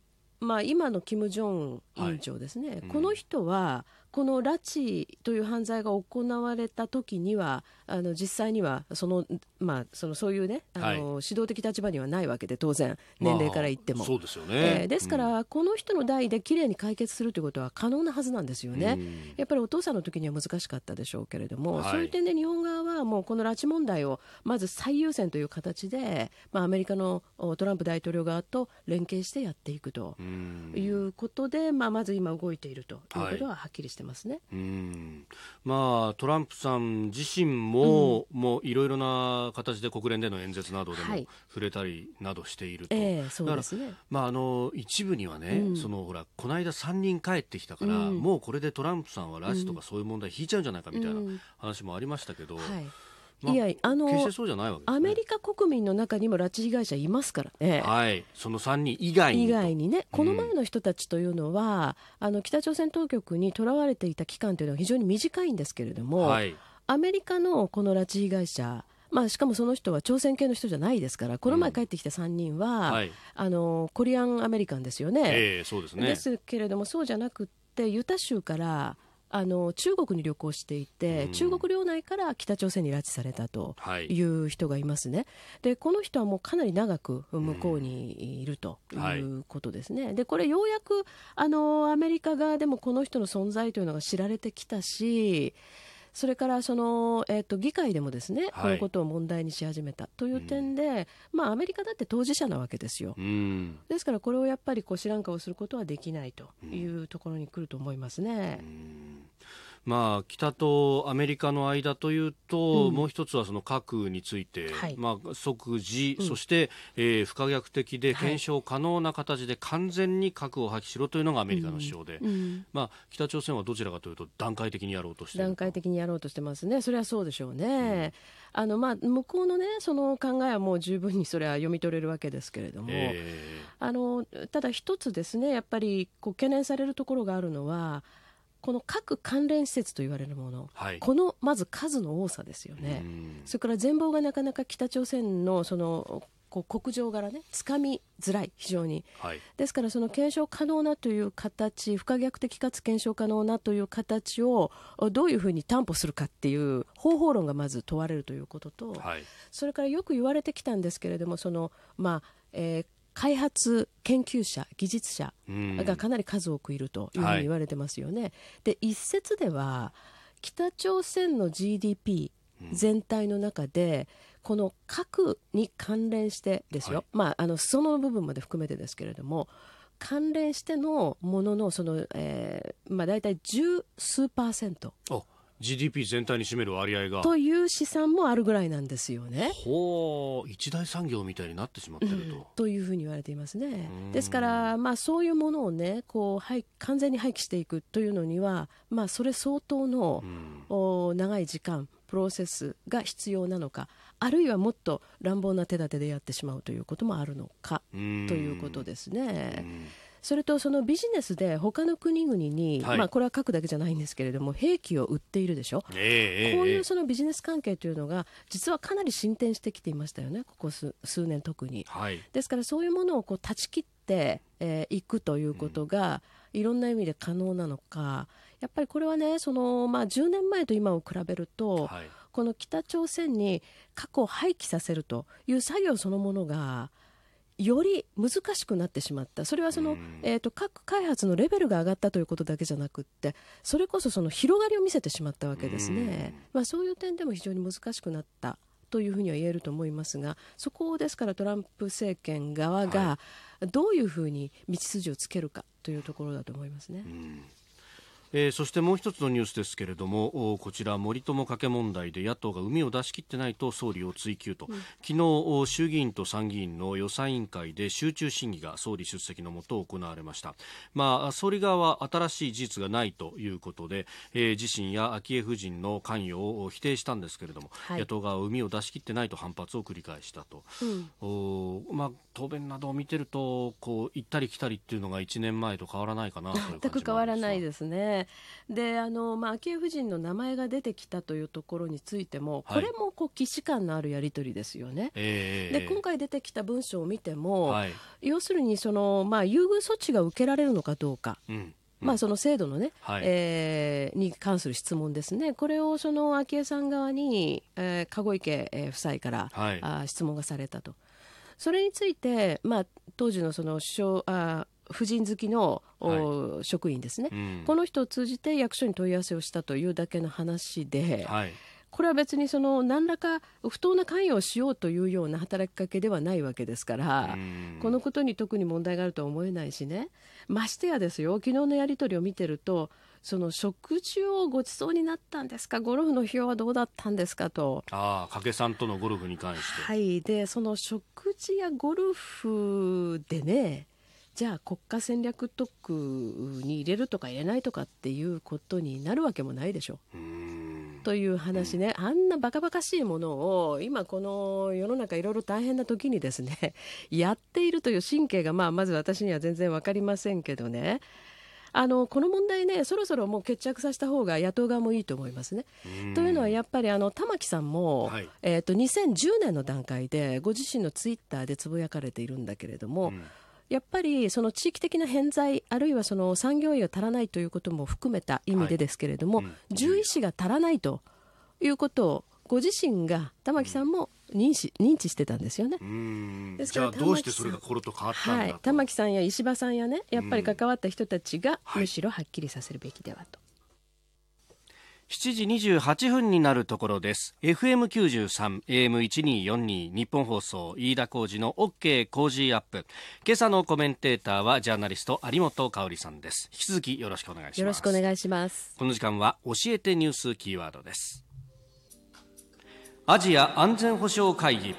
まあ、今の金正恩委員長ですね、はいうん、この人はこの拉致という犯罪が行われた時にはあの実際にはそのまあ、そのそういうねあの、はい、指導的立場にはないわけで当然年齢から言っても、まあ、そうですよね、えー、ですから、うん、この人の代できれいに解決するということは可能なはずなんですよね、うん、やっぱりお父さんの時には難しかったでしょうけれども、はい、そういう点で日本側はもうこの拉致問題をまず最優先という形で、まあ、アメリカのトランプ大統領側と連携してやっていくということで、うん、まあ、まず今動いているということははっきりしてますね、はい、まあ、トランプさん自身も、もういろいろな形で国連での演説などでも触れたりなどしていると、はいえー、ね、まあ、あの一部にはね、うん、そのほらこの間3人帰ってきたから、うん、もうこれでトランプさんは拉致とかそういう問題引いちゃうんじゃないかみたいな話もありましたけど。はいまあ、いやあの、ね、アメリカ国民の中にも拉致被害者いますからね、はい、その3人以外に以外にね、この前の人たちというのは、うん、あの北朝鮮当局にとらわれていた期間というのは非常に短いんですけれども、はい、アメリカのこの拉致被害者まあ、しかもその人は朝鮮系の人じゃないですから、この前帰ってきた3人は、うんはい、あのコリアンアメリカンですよね。えー、そうですねですけれども、そうじゃなくて、ユタ州からあの中国に旅行していて、うん、中国領内から北朝鮮に拉致されたという人がいますね、はい、でこの人はもうかなり長く向こうにいるということですね、うんはい、でこれ、ようやくあのアメリカ側でもこの人の存在というのが知られてきたし、それからその、えーと、議会でもですね、はい、このことを問題にし始めたという点で、うん、まあ、アメリカだって当事者なわけですよ、うん、ですからこれをやっぱりこう知らん顔することはできないというところに来ると思いますね。うんまあ、北とアメリカの間というと、うん、もう一つはその核について、はい、まあ、即時、うん、そして、えー、不可逆的で検証可能な形で完全に核を破棄しろというのがアメリカの主張で、うん、まあ、北朝鮮はどちらかというと段階的にやろうとして段階的にやろうとしてますね、それはそうでしょうね。あのまあ、向こうの,、ね、その考えはもう十分にそれは読み取れるわけですけれども、えー、あのただ一つですねやっぱりこう懸念されるところがあるのはこの各関連施設と言われるもの、はい、このまず数の多さですよね、それから全貌がなかなか北朝鮮のそのこう国情柄ねつかみづらい非常に、はい、ですからその検証可能なという形不可逆的かつ検証可能なという形をどういうふうに担保するかっていう方法論がまず問われるということと、はい、それからよく言われてきたんですけれどもそのまあえー、開発研究者技術者がかなり数多くいるというふうに言われてますよね。はい、で一説では北朝鮮の GDP 全体の中で、この核に関連してですよ、はい、まあ、あのその部分まで含めてですけれども関連してのもののその、えーまあ、大体十数パーセント。GDP 全体に占める割合がという試算もあるぐらいなんですよね。ほう一大産業みたいになってしまってると。うん、というふうに言われていますね。ですから、まあ、そういうものをねこう、はい、完全に廃棄していくというのには、まあ、それ相当の、お長い時間プロセスが必要なのかあるいはもっと乱暴な手立てでやってしまうということもあるのかということですね。それとそのビジネスで他の国々に、はい、まあ、これは核だけじゃないんですけれども兵器を売っているでしょ、えー、こういうそのビジネス関係というのが実はかなり進展してきていましたよねここ数年特に、はい、ですからそういうものをこう断ち切ってい、えー、くということが、うん、いろんな意味で可能なのかやっぱりこれはねその、まあ、10年前と今を比べると、はい、この北朝鮮に核を廃棄させるという作業そのものがより難しくなってしまったそれはその、えーと、核開発のレベルが上がったということだけじゃなくってそれこそその広がりを見せてしまったわけですね、まあ、そういう点でも非常に難しくなったというふうには言えると思いますがそこをですからトランプ政権側がどういうふうに道筋をつけるかというところだと思いますね。はいえー、そしてもう一つのニュースですけれどもこちら森友家計問題で野党が海を出し切ってないと総理を追及と、うん、昨日衆議院と参議院の予算委員会で集中審議が総理出席のもと行われました、まあ、総理側は新しい事実がないということで、えー、自身や昭恵夫人の関与を否定したんですけれども、はい、野党側は海を出し切ってないと反発を繰り返したと、うん、まあ、答弁などを見てるとこう行ったり来たりっていうのが1年前と変わらないかなという感じ全く変わらないですね。であの、まあ、昭恵夫人の名前が出てきたというところについても、はい、これもこう既視感のあるやり取りですよね。えー、で今回出てきた文章を見ても、はい、要するにその、まあ、優遇措置が受けられるのかどうか。うんまあ、その制度のね、はい、えー、に関する質問ですね、これをその昭恵さん側に、えー、籠池、えー、夫妻から、はい、あ質問がされたと、それについて、まあ、当時のその首相あ婦人好きの、はい、職員ですね、うん、この人を通じて役所に問い合わせをしたというだけの話で。はいこれは別にその何らか不当な関与をしようというような働きかけではないわけですからこのことに特に問題があるとは思えないしねましてやですよ昨日のやり取りを見てるとその食事をごちそうになったんですかゴルフの費用はどうだったんですかとああ加計さんとのゴルフに関してはいでその食事やゴルフでねじゃあ国家戦略特区に入れるとか入れないとかっていうことになるわけもないでしょ。という話ね、あんなバカバカしいものを今この世の中いろいろ大変な時にですね やっているという神経がまあまず私には全然分かりませんけどね。あのこの問題ね、そろそろもう決着させた方が野党側もいいと思いますね。というのはやっぱりあの玉木さんも、はい、えと、と2010年の段階でご自身のツイッターでつぶやかれているんだけれども、うんやっぱりその地域的な偏在あるいはその産業医が足らないということも含めた意味でですけれども、はいうん、獣医師が足らないということをご自身が玉木さんも認知認知してたんですよね。ですからどうしてそれが心と変わったはい、玉木さんや石破さんやねやっぱり関わった人たちがむしろはっきりさせるべきではと。7時28分になるところです FM93 AM1242 日本放送飯田浩二の OK 工事アップ今朝のコメンテーターはジャーナリスト有本香さんです引き続きよろしくお願いしますよろしくお願いしますこの時間は教えてニュースキーワードですアジア安全保障会議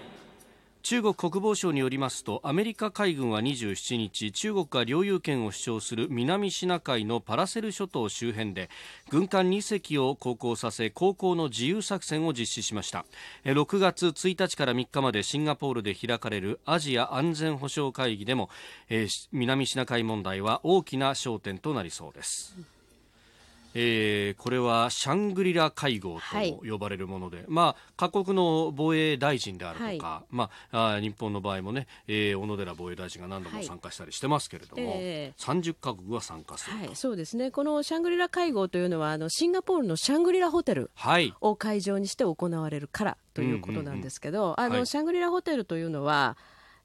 中国国防省によりますとアメリカ海軍は27日中国が領有権を主張する南シナ海のパラセル諸島周辺で軍艦2隻を航行させ航行の自由作戦を実施しました6月1日から3日までシンガポールで開かれるアジア安全保障会議でも、えー、南シナ海問題は大きな焦点となりそうです。えー、これはシャングリラ会合と呼ばれるもので、はい、まあ、各国の防衛大臣であるとか、はい、まあ、あ日本の場合もね、えー、小野寺防衛大臣が何度も参加したりしてますけれども、はいえー、30カ国は参加する、はい、そうですねこのシャングリラ会合というのはあのシンガポールのシャングリラホテルを会場にして行われるからということなんですけど、あのシャングリラホテルというのは、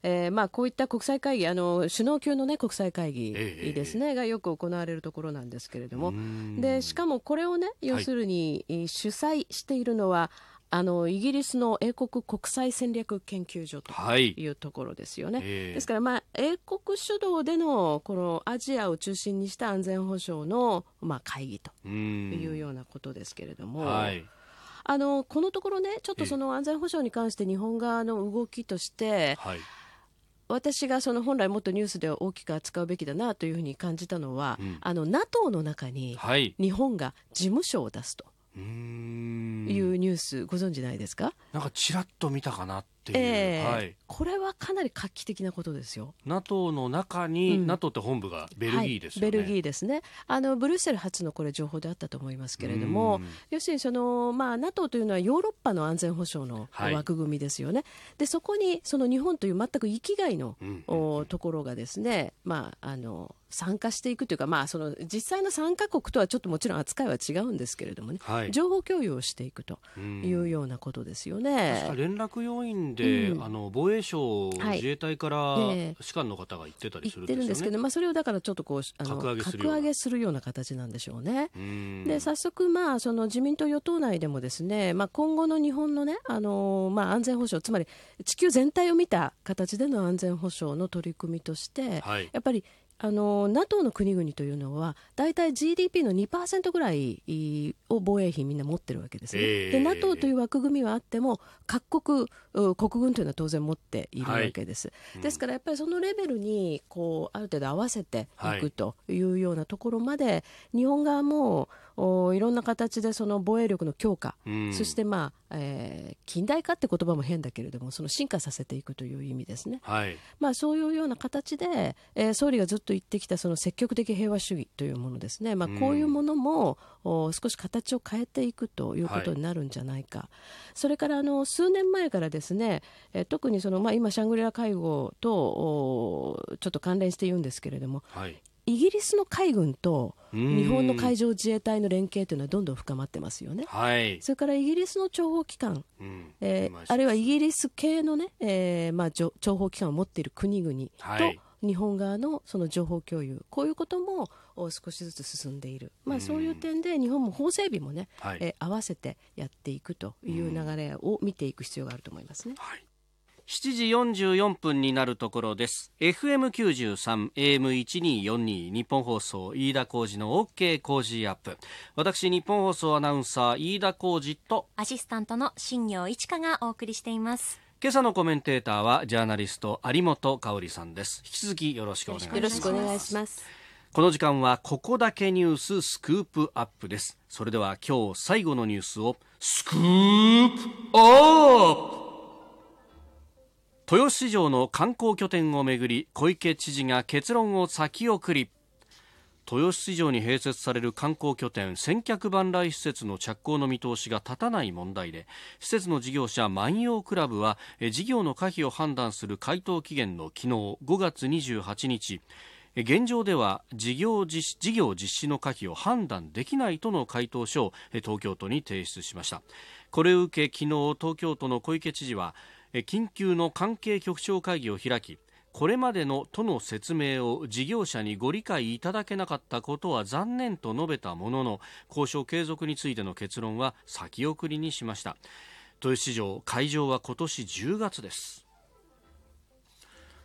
えーまあ、こういった国際会議あの首脳級の、ね、国際会議ですね、えー、がよく行われるところなんですけれどもでしかもこれを、ね、要するに、主催しているのはあのイギリスの英国国際戦略研究所というところですよね、はいえー、ですから、まあ、英国主導でのこのアジアを中心にした安全保障の、まあ、会議というようなことですけれども。あのこのところね、ちょっとその安全保障に関して日本側の動きとして、えーはい私がその本来もっとニュースでは大きく扱うべきだなというふうに感じたのは、うん、あの NATO の中に日本が事務所を出すと。いうニュースご存知ないですかなんかちらっと見たかなっていう、えー、はい、これはかなり画期的なことですよ NATO の中に、うん、NATO って本部がベルギーです、ねはい、ベルギーですねあのブルッセル発のこれ情報であったと思いますけれども要するにその、まあ、NATO というのはヨーロッパの安全保障の枠組みですよね、はい、でそこにその日本という全く域外の、うんうんうん、ところがですね、まあ、あの参加していくというか、まあ、その実際の参加国とはちょっともちろん扱いは違うんですけれどもね、はい、情報共有をしていくというようなことですよね。連絡要員で、うん、あの防衛省、はい、自衛隊から士官の方が言ってたりするんですよ、ね、ってるんですけど、まあ、それをだからちょっとこうあの格上げするような形なんでしょうね。うで早速、まあ、その自民党与党内でもですね、まあ、今後の日本のね、あのまあ、安全保障つまり地球全体を見た形での安全保障の取り組みとして、はい、やっぱりあの NATO の国々というのは大体 GDP の2%ぐらいを防衛費みんな持ってるわけですね、えー、で NATO という枠組みはあっても各国国軍というのは当然持っているわけです、はいうん、ですからやっぱりそのレベルにこうある程度合わせていくというようなところまで、日本側もおいろんな形でその防衛力の強化、うん、そして、まあえー、近代化って言葉も変だけれどもその進化させていくという意味ですね、はい、まあ、そういうような形で、えー、総理がずっと言ってきたその積極的平和主義というものですね、まあ、こういうものも、うん、お少し形を変えていくということになるんじゃないか、はい、それからあの数年前からですね、えー、特にその、まあ、今シャングリラ会合とおちょっと関連して言うんですけれども、はいイギリスの海軍と日本の海上自衛隊の連携というのはどんどん深まってますよね、はい、それからイギリスの諜報機関、うん、えー、あるいはイギリス系のね、えーまあ、諜報機関を持っている国々と、はい日本側のその情報共有、こういうことも少しずつ進んでいる、まあ、そういう点で日本も法整備もね、うん、えー、合わせてやっていくという流れを見ていく必要があると思いますね。うんはい7時44分になるところです FM93 AM1242 日本放送飯田浩二の OK 工事アップ私日本放送アナウンサー飯田浩二とアシスタントの新業一華がお送りしています今朝のコメンテーターはジャーナリスト有本香里さんです引き続きよろしくお願いしますよろしくお願いしますこの時間はここだけニューススクープアップですそれでは今日最後のニュースをスクープアップ豊洲市場の観光拠点をめぐり小池知事が結論を先送り豊洲市場に併設される観光拠点千客万来施設の着工の見通しが立たない問題で施設の事業者万葉クラブは事業の可否を判断する回答期限の昨日5月28日現状では事業実事業実施の可否を判断できないとの回答書を東京都に提出しましたこれを受け昨日東京都の小池知事は緊急の関係局長会議を開きこれまでの都の説明を事業者にご理解いただけなかったことは残念と述べたものの交渉継続についての結論は先送りにしました豊洲市場会場は今年10月です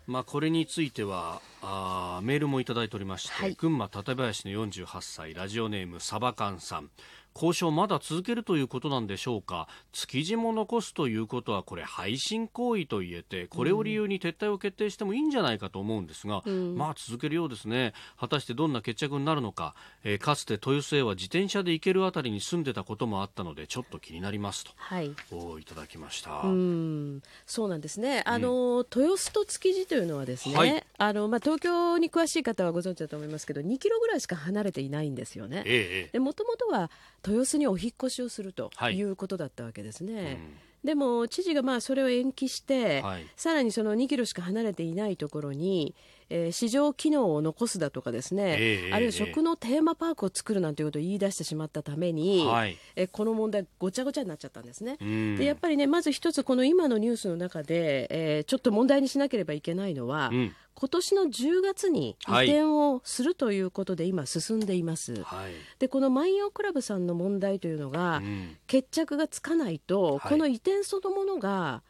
まあ、これについてはあーメールもいただいておりまして、はい、群馬館林の48歳ラジオネームサバカンさん交渉まだ続けるということなんでしょうか築地も残すということはこれ配信行為と言えてこれを理由に撤退を決定してもいいんじゃないかと思うんですが、うん、まあ続けるようですね果たしてどんな決着になるのか、えー、かつて豊洲へは自転車で行けるあたりに住んでたこともあったのでちょっと気になりますと、はい、おいただきましたうんそうなんですねあの、うん、豊洲と築地というのはですね、はい、あのまあ、東京に詳しい方はご存知だと思いますけど2キロぐらいしか離れていないんですよね。ええ、で元々は豊洲にお引越しをするということだったわけですね。はいうんでも知事がまあそれを延期して、はい、さらにその2キロしか離れていないところにえー、市場機能を残すだとかですね、えー、あるいは食のテーマパークを作るなんていうことを言い出してしまったために、えい、えー、この問題ごちゃごちゃになっちゃったんですね。でやっぱりねまず一つこの今のニュースの中で、えー、ちょっと問題にしなければいけないのは、うん今年の10月に移転をするということで今進んでいます、はい、でこの万葉クラブさんの問題というのが、決着がつかないと、はい、この移転そのものが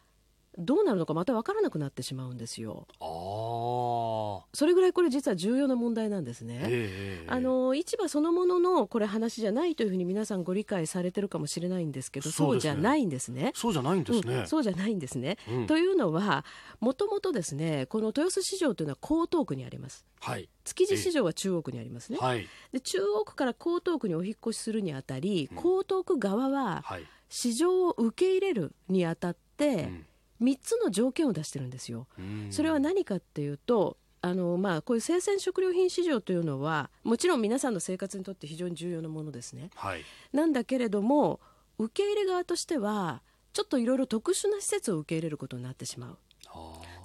どうなるのかまた分からなくなってしまうんですよ。あそれぐらいこれ実は重要な問題なんですね、えー、あの市場そのもののこれ話じゃないというふうに皆さんご理解されてるかもしれないんですけどそうじゃないんですね。そうじゃないんですね、そうじゃないんですね、というのはもともとですねこの豊洲市場というのは江東区にあります。はい、築地市場は中央区にありますね、はい、で中央区から江東区にお引越しするにあたり、うん、江東区側は市場を受け入れるにあたって、うん3つの条件を出してるんですよ。それは何かっていうとあのまあ、こういう生鮮食料品市場というのはもちろん皆さんの生活にとって非常に重要なものですね。はい、なんだけれども受け入れ側としてはちょっといろいろ特殊な施設を受け入れることになってしまう。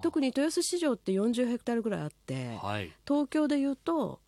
特に豊洲市場って40ヘクタールぐらいあって、はい、東京でいうと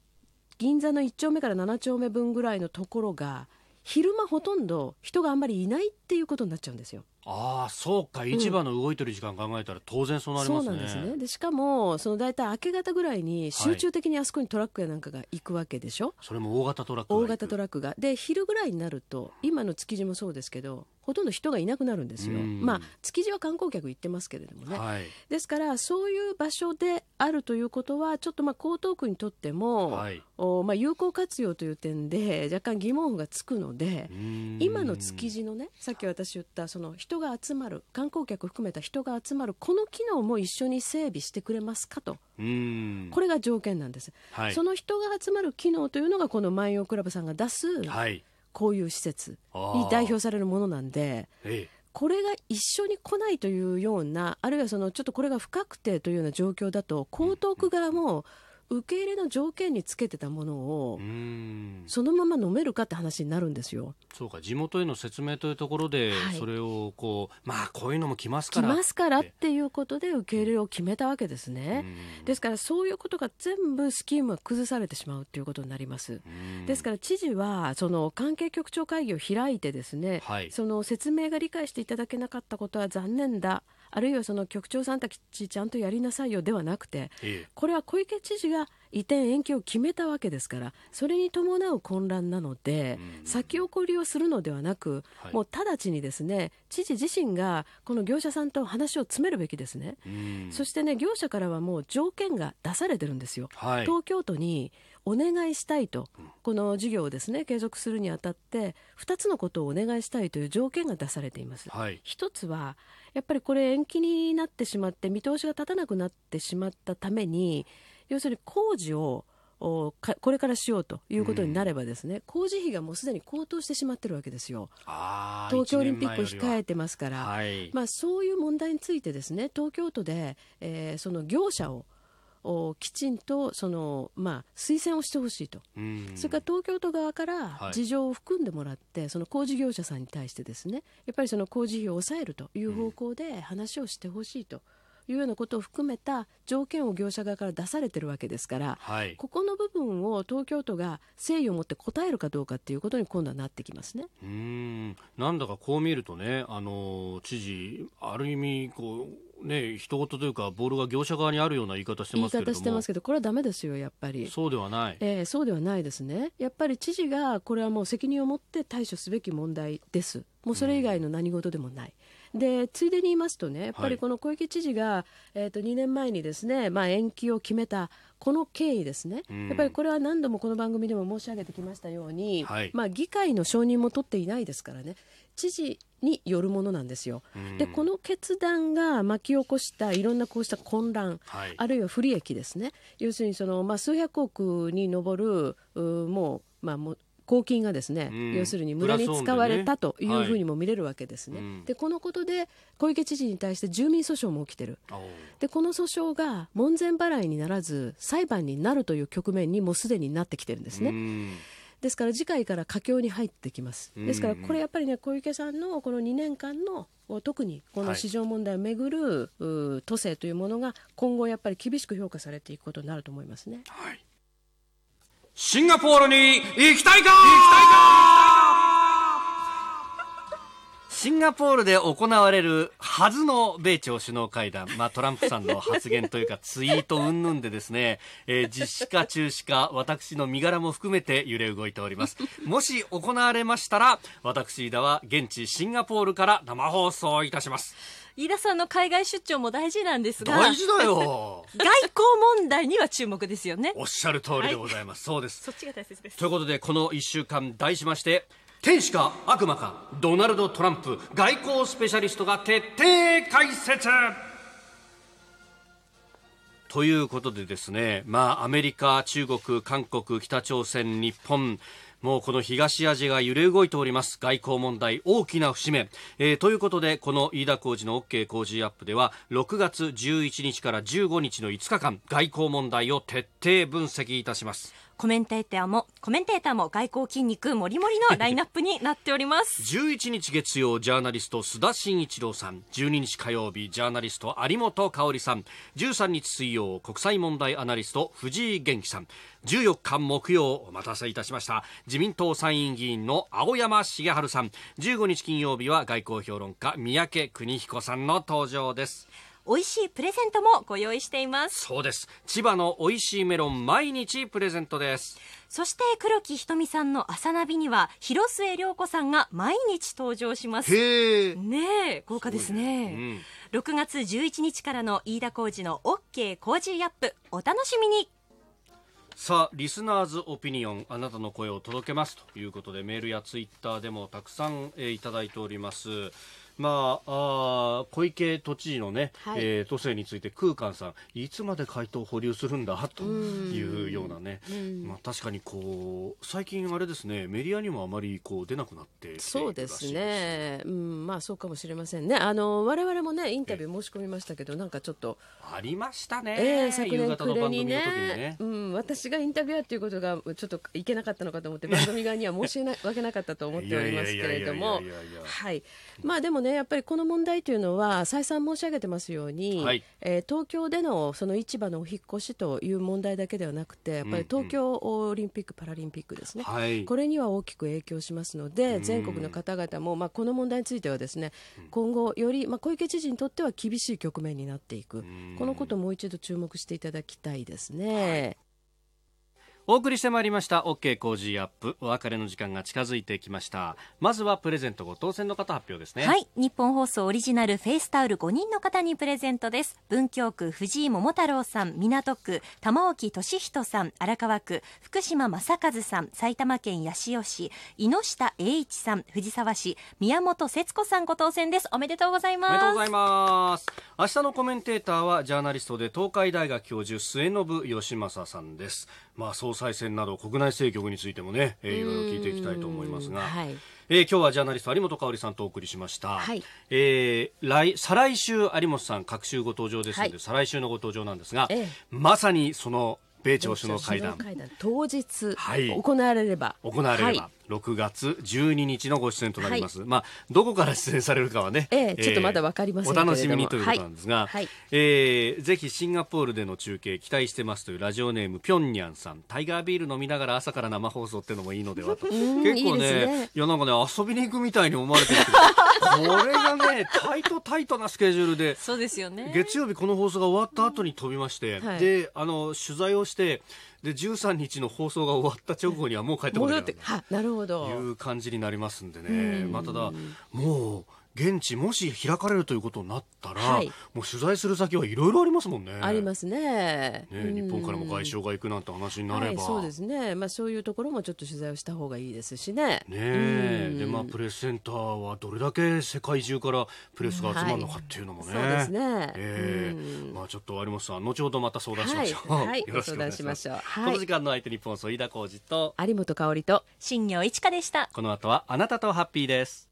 銀座の1丁目から7丁目分ぐらいのところが昼間ほとんど人があんまりいないっていうことになっちゃうんですよ。ああそうか市場の動いてる時間考えたら当然そうなりますね、うん、そうなんですねでしかもその大体明け方ぐらいに集中的にあそこにトラックやなんかが行くわけでしょ、はい、それも大型トラック大型トラックがで昼ぐらいになると今の築地もそうですけどほとんど人がいなくなるんですよ、まあ、築地は観光客行ってますけれどもね、はい、ですからそういう場所であるということはちょっとまあ江東区にとっても、はい、おまあ、有効活用という点で若干疑問符がつくので今の築地のねさっき私言ったその人が集まる観光客含めた人が集まるこの機能も一緒に整備してくれますかと。これが条件なんです、はい、その人が集まる機能というのがこの万葉クラブさんが出す、はい、こういう施設に代表されるものなんで。これが一緒に来ないというような、あるいはそのちょっとこれが不確定というような状況だと、江東区側も受け入れの条件につけてたものをそのまま飲めるかって話になるんですよ。そうか地元への説明というところで、はい、それをこうまあこういうのも来ますから来ますからっていうことで受け入れを決めたわけですね。ですからそういうことが全部スキームが崩されてしまうということになります。ですから知事はその関係局長会議を開いてですね、はい、その説明が理解していただけなかったことは残念だ。あるいはその局長さんたちちゃんとやりなさいよではなくて、これは小池知事が移転延期を決めたわけですからそれに伴う混乱なので、先送りをするのではなく、もう直ちにですね知事自身がこの業者さんと話を詰めるべきですね、そしてね業者からはもう条件が出されてるんですよ、東京都にお願いしたいと、この事業をですね継続するにあたって2つのことをお願いしたいという条件が出されています。つはやっぱりこれ延期になってしまって見通しが立たなくなってしまったために要するに工事をこれからしようということになればですね、うん、工事費がもうすでに高騰してしまってるわけですよ東京オリンピックを控えてますから、はい、まあ、そういう問題についてですね東京都で、えー、その業者をきちんとその、まあ、推薦をしてほしいと、それから東京都側から事情を含んでもらって、はい、その工事業者さんに対してですねやっぱりその工事費を抑えるという方向で話をしてほしいと。いうようなことを含めた条件を業者側から出されてるわけですから、はい、ここの部分を東京都が誠意を持って答えるかどうかっていうことに今度はなってきますねうんなんだかこう見るとね、あの知事、ある意味こう、ね、一事というか、ボールが業者側にあるような言い方してますけ言い方してますけど、これはだめですよ、やっぱり。そうではない、えー、そうではないですね、やっぱり知事がこれはもう責任を持って対処すべき問題です、もうそれ以外の何事でもない。うん、でついでに言いますとね、やっぱりこの小池知事が、はい、えー、と2年前にですね、まあ、延期を決めたこの経緯ですね、うん、やっぱりこれは何度もこの番組でも申し上げてきましたように、はい、まあ、議会の承認も取っていないですからね、知事によるものなんですよ。でこの決断が巻き起こしたいろんなこうした混乱、はい、あるいは不利益ですね要するにその、まあ、数百億に上るもう,、まあ、もう公金がですね、うん、要するに無駄に使われたというふうにも見れるわけですね。で、はい、このことで小池知事に対して住民訴訟も起きてる。でこの訴訟が門前払いにならず裁判になるという局面にもうすでになってきてるんですね。うんですから次回から佳境に入ってきます。ですからこれやっぱりね小池さんのこの2年間の特にこの市場問題をめぐる、はい、都政というものが今後やっぱり厳しく評価されていくことになると思いますね。はい、シンガポールに行きたいか行きたいかシンガポールで行われるはずの米朝首脳会談、まあ、トランプさんの発言というかツイート云々でですね、えー、実施か中止か私の身柄も含めて揺れ動いております。もし行われましたら、私伊田は現地シンガポールから生放送いたします。飯田さんの海外出張も大事なんですが大事だよ 外交問題には注目ですよねおっしゃる通りでございます、はい、そうですそっちが大切ですということでこの1週間題しまして天使か悪魔かドナルド・トランプ外交スペシャリストが徹底解説ということでですね、まあ、アメリカ、中国、韓国、北朝鮮、日本、もうこの東アジアが揺れ動いております。外交問題、大きな節目。えー、ということで、この飯田工事の OK 工事アップでは、6月11日から15日の5日間、外交問題を徹底分析いたします。コメンテーターも、コメンテーターも外交筋肉もりもりの ラインナップになっております。11日月曜、ジャーナリスト須田慎一郎さん。12日火曜日、ジャーナリスト有本香里さん。13日水曜、国際問題アナリスト藤井元気さん。14日木曜、お待たせいたしました。自民党参院議員の青山茂春さん。15日金曜日は外交評論家、三宅邦彦さんの登場です。美味しいプレゼントもご用意していますそうです千葉の美味しいメロン毎日プレゼントですそして黒木ひとみさんの朝ナビには広末涼子さんが毎日登場しますへね豪華ですねす、6月11日からの飯田浩司の OK 工事アップお楽しみにさあリスナーズオピニオンあなたの声を届けますということでメールやツイッターでもたくさん、えー、いただいております、まあ、あ小池都知事のね、はい、えー、都政について空間さん、いつまで回答保留するんだというようなね、まあ、確かにこう、最近あれですね、メディアにもあまりこう出なくなってそうですね、うん、まあそうかもしれませんね、あの我々もね、インタビュー申し込みましたけど、なんかちょっと、ありましたね、えー、昨年暮れにね、ね、うん、私がインタビュアーということが、ちょっといけなかったのかと思って、番組側には申し訳なかったと思っておりますけれども、はい。まあでもねね、やっぱりこの問題というのは、再三申し上げてますように、はい、えー、東京でのその市場のお引越しという問題だけではなくて、やっぱり東京オリンピック・パラリンピックですね、うんうん、これには大きく影響しますので、はい、全国の方々も、まあ、この問題については、ですね、うん、今後、より、まあ、小池知事にとっては厳しい局面になっていく、このことをもう一度注目していただきたいですね。はいお送りしてまいりました OK コージーアップお別れの時間が近づいてきましたまずはプレゼントご当選の方発表ですねはい日本放送オリジナルフェイスタオル5人の方にプレゼントです文京区藤井桃太郎さん港区玉置俊人さん荒川区福島正和さん埼玉県八潮市井下栄一さん藤沢市宮本節子さんご当選ですおめでとうございますおめでとうございます明日のコメンテーターはジャーナリストで東海大学教授末延義正さんですまあそう再選など国内政局についてもね、えー、いろいろ聞いていきたいと思いますが、はい、えー、今日はジャーナリスト有本香里さんとお送りしました、はい、えー、来再来週有本さん各週ご登場ですので、はい、再来週のご登場なんですが、えまさにその米朝首脳会談当日行われれば、行われれば、6月12日のご出演となります、はい、まあどこから出演されるかはね、ええ、ちょっとまだわかりません、お楽しみにということなんですが、はいはい、えー、ぜひシンガポールでの中継期待してますというラジオネームぴょんにゃんさんタイガービール飲みながら朝から生放送ってのもいいのではと 結構ね、ね、いやなんかね遊びに行くみたいに思われてるけどこれがねタイトタイトなスケジュールで そうですよね月曜日この放送が終わった後に飛びまして、はい、であの取材をしてで13日の放送が終わった直後にはもう帰ってこないという感じになりますんでね、まあ、ただもう現地もし開かれるということになったら、はい、もう取材する先はいろいろありますもんね。ありますねね、うん、日本からも外相が行くなんて話になれば、はい、そうですね、まあ、そういうところもちょっと取材をした方がいいですしね。ね、うん、でまあ、プレスセンターはどれだけ世界中からプレスが集まるのかっていうのもね、はい、そうですね、えー、うん、まあ、ちょっと有本さん後ほどまた相談しましょう。はい、よろしくお願いします。この時間の相手日本総井田浩二と有本香里と新業一華でした。この後はあなたとハッピーです。